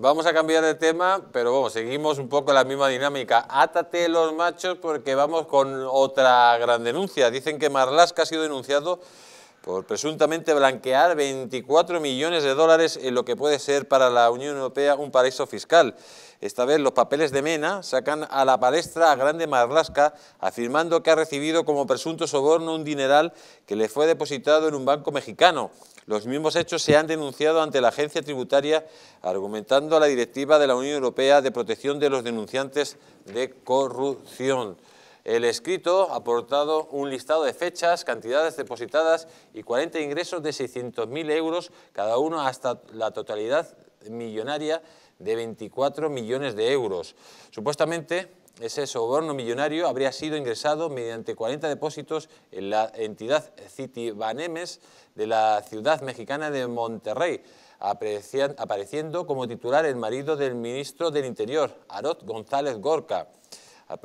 Vamos a cambiar de tema, pero bueno, seguimos un poco la misma dinámica. Átate los machos porque vamos con otra gran denuncia. Dicen que Marlaska ha sido denunciado por presuntamente blanquear 24 millones de dólares en lo que puede ser para la Unión Europea un paraíso fiscal. Esta vez los papeles de Mena sacan a la palestra a Grande Marlasca afirmando que ha recibido como presunto soborno un dineral que le fue depositado en un banco mexicano. Los mismos hechos se han denunciado ante la agencia tributaria, argumentando la directiva de la Unión Europea de protección de los denunciantes de corrupción. El escrito ha aportado un listado de fechas, cantidades depositadas y 40 ingresos de 600.000 euros, cada uno hasta la totalidad millonaria de 24 millones de euros. Supuestamente, ese soborno millonario habría sido ingresado mediante 40 depósitos en la entidad Citibanemes de la ciudad mexicana de Monterrey, apareciendo como titular el marido del ministro del Interior, Arot González Gorka. Al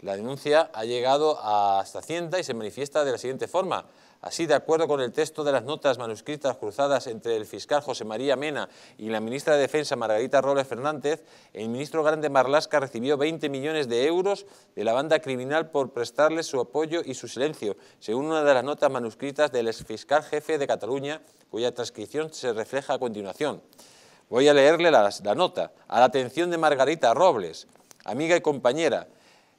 la denuncia ha llegado hasta Hacienda y se manifiesta de la siguiente forma. Así, de acuerdo con el texto de las notas manuscritas cruzadas entre el fiscal José María Mena y la ministra de Defensa Margarita Robles Fernández, el ministro Grande Marlasca recibió 20 millones de euros de la banda criminal por prestarle su apoyo y su silencio, según una de las notas manuscritas del fiscal jefe de Cataluña, cuya transcripción se refleja a continuación. Voy a leerle la, la nota. A la atención de Margarita Robles, amiga y compañera,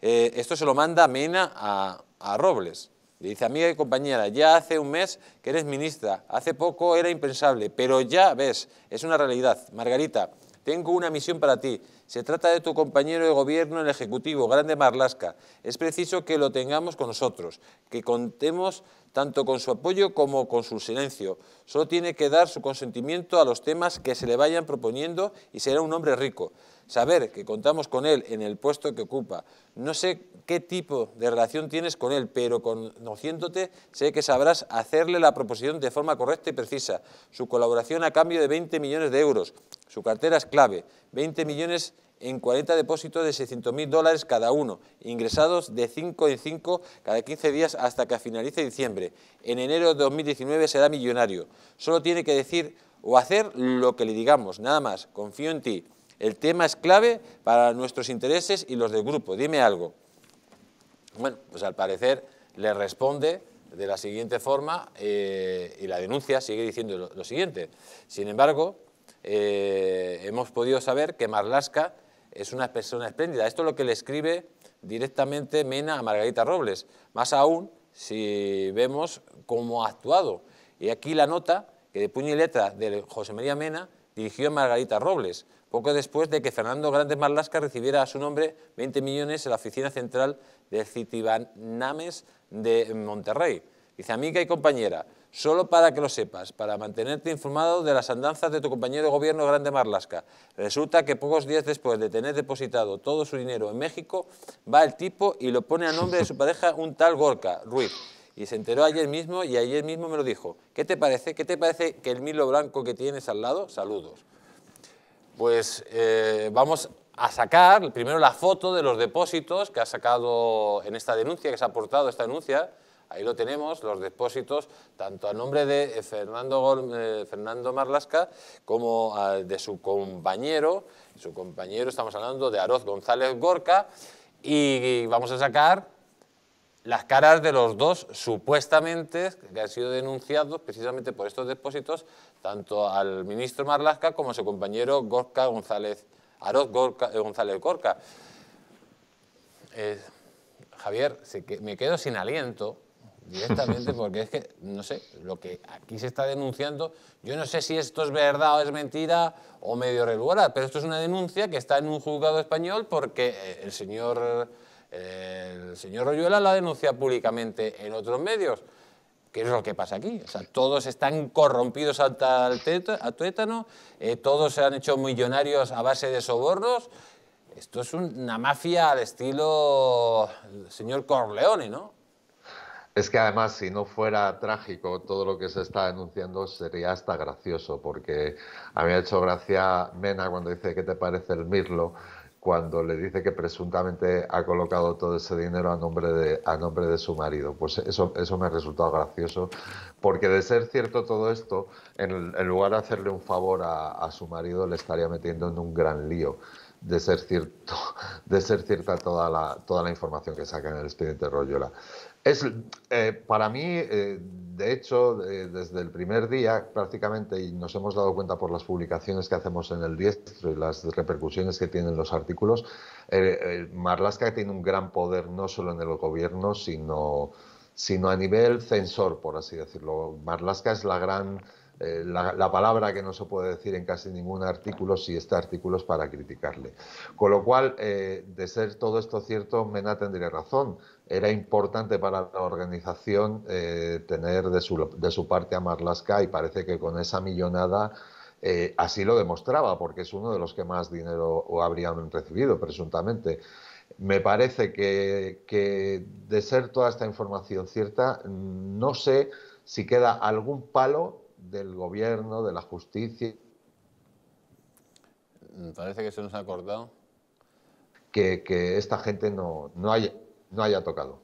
eh, esto se lo manda Mena a, a Robles. Le dice, amiga y compañera, ya hace un mes que eres ministra, hace poco era impensable, pero ya ves, es una realidad. Margarita, tengo una misión para ti. Se trata de tu compañero de gobierno en el Ejecutivo, Grande Marlasca. Es preciso que lo tengamos con nosotros, que contemos tanto con su apoyo como con su silencio. Solo tiene que dar su consentimiento a los temas que se le vayan proponiendo y será un hombre rico saber que contamos con él en el puesto que ocupa. No sé qué tipo de relación tienes con él, pero conociéndote sé que sabrás hacerle la proposición de forma correcta y precisa. Su colaboración a cambio de 20 millones de euros. Su cartera es clave. 20 millones en 40 depósitos de 600.000 dólares cada uno, ingresados de 5 en 5 cada 15 días hasta que finalice diciembre. En enero de 2019 será millonario. Solo tiene que decir o hacer lo que le digamos, nada más. Confío en ti. El tema es clave para nuestros intereses y los del grupo. Dime algo. Bueno, pues al parecer le responde de la siguiente forma eh, y la denuncia sigue diciendo lo, siguiente. Sin embargo, eh, hemos podido saber que Marlasca es una persona espléndida. Esto es lo que le escribe directamente Mena a Margarita Robles. Más aún si vemos cómo ha actuado. Y aquí la nota que de puño y letra de José María Mena dirigió a Margarita Robles poco después de que Fernando Grande Marlasca recibiera a su nombre 20 millones en la oficina central del Citibanames de Monterrey. Dice, amiga y compañera, solo para que lo sepas, para mantenerte informado de las andanzas de tu compañero de gobierno Grande Marlasca. Resulta que pocos días después de tener depositado todo su dinero en México, va el tipo y lo pone a nombre de su pareja un tal Gorka Ruiz. Y se enteró ayer mismo y ayer mismo me lo dijo. ¿Qué te parece? ¿Qué te parece que el milo blanco que tienes al lado? Saludos pues eh, vamos a sacar primero la foto de los depósitos que ha sacado en esta denuncia, que se ha aportado esta denuncia, ahí lo tenemos, los depósitos, tanto a nombre de eh, Fernando, eh, Fernando Marlasca como de su compañero, su compañero estamos hablando de Aroz González Gorca, y vamos a sacar las caras de los dos supuestamente que han sido denunciados precisamente por estos depósitos, tanto al ministro Marlasca como a su compañero Gorka González, Aroz Gorka, eh, González Gorka. Eh, Javier, me quedo sin aliento directamente porque es que, no sé, lo que aquí se está denunciando, yo no sé si esto es verdad o es mentira o medio reluera, pero esto es una denuncia que está en un juzgado español porque eh, el señor... El señor Royuela la denuncia públicamente en otros medios. ¿Qué es lo que pasa aquí? O sea, todos están corrompidos hasta el tuétano, eh, todos se han hecho millonarios a base de sobornos. Esto es una mafia al estilo señor Corleone, ¿no? Es que además, si no fuera trágico, todo lo que se está denunciando sería hasta gracioso, porque a mí me ha hecho gracia Mena cuando dice, ¿qué te parece el mirlo? cuando le dice que presuntamente ha colocado todo ese dinero a nombre de, a nombre de su marido. Pues eso, eso me ha resultado gracioso, porque de ser cierto todo esto, en, lugar de hacerle un favor a, su marido, le estaría metiendo en un gran lío de ser, cierto, de ser cierta toda la, toda la información que saca en el expediente Royola. Es, eh, para mí, eh, de hecho, eh, desde el primer día prácticamente, y nos hemos dado cuenta por las publicaciones que hacemos en el diestro y las repercusiones que tienen los artículos, Marlaska tiene un gran poder no solo en el gobierno, sino, sino a nivel censor, por así decirlo. Marlaska es la gran eh, la, palabra que no se puede decir en casi ningún artículo si este artículo es para criticarle. Con lo cual, eh, de ser todo esto cierto, Mena tendría razón. Era importante para la organización eh, tener de su, parte a Marlaska y parece que con esa millonada así lo demostraba, porque es uno de los que más dinero habrían recibido, presuntamente. Me parece que, que de ser toda esta información cierta, no sé si queda algún palo del gobierno, de la justicia. parece que se nos ha acordado. Que, esta gente no, haya, no haya tocado.